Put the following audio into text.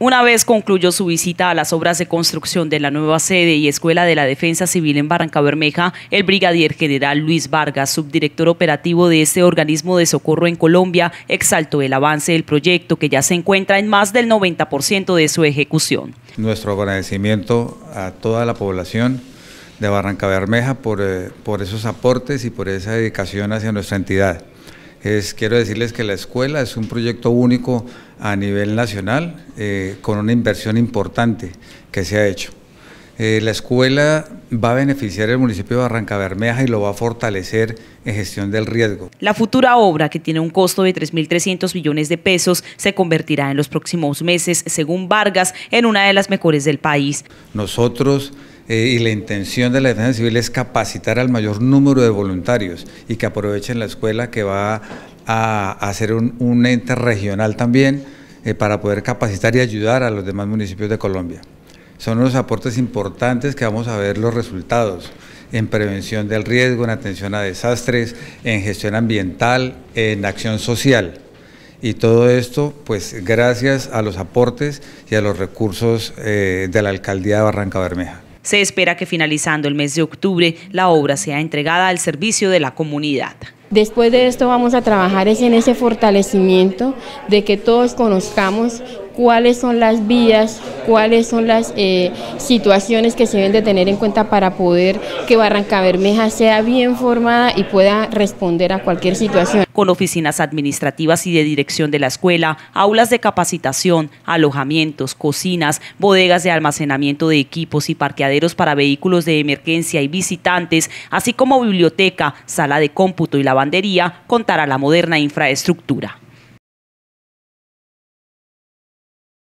Una vez concluyó su visita a las obras de construcción de la nueva sede y escuela de la Defensa Civil en Barranca Bermeja, el brigadier general Luis Vargas, subdirector operativo de este organismo de socorro en Colombia, exaltó el avance del proyecto que ya se encuentra en más del 90% de su ejecución. Nuestro agradecimiento a toda la población de Barranca Bermeja por, eh, por esos aportes y por esa dedicación hacia nuestra entidad quiero decirles que la escuela es un proyecto único a nivel nacional eh, con una inversión importante que se ha hecho. Eh, la escuela va a beneficiar el municipio de Barranca Bermeja y lo va a fortalecer en gestión del riesgo. La futura obra, que tiene un costo de 3.300 millones de pesos, se convertirá en los próximos meses, según Vargas, en una de las mejores del país. Nosotros eh, y la intención de la defensa civil es capacitar al mayor número de voluntarios y que aprovechen la escuela que va a, hacer un, ente regional también eh, para poder capacitar y ayudar a los demás municipios de Colombia. Son unos aportes importantes que vamos a ver los resultados en prevención del riesgo, en atención a desastres, en gestión ambiental, en acción social. Y todo esto, pues gracias a los aportes y a los recursos eh, de la Alcaldía de Barranca Bermeja. Se espera que finalizando el mes de octubre la obra sea entregada al servicio de la comunidad. Después de esto vamos a trabajar en ese fortalecimiento de que todos conozcamos cuáles son las vías cuáles son las eh, situaciones que se deben de tener en cuenta para poder que Barranca Bermeja sea bien formada y pueda responder a cualquier situación. Con oficinas administrativas y de dirección de la escuela, aulas de capacitación, alojamientos, cocinas, bodegas de almacenamiento de equipos y parqueaderos para vehículos de emergencia y visitantes, así como biblioteca, sala de cómputo y lavandería, contará la moderna infraestructura.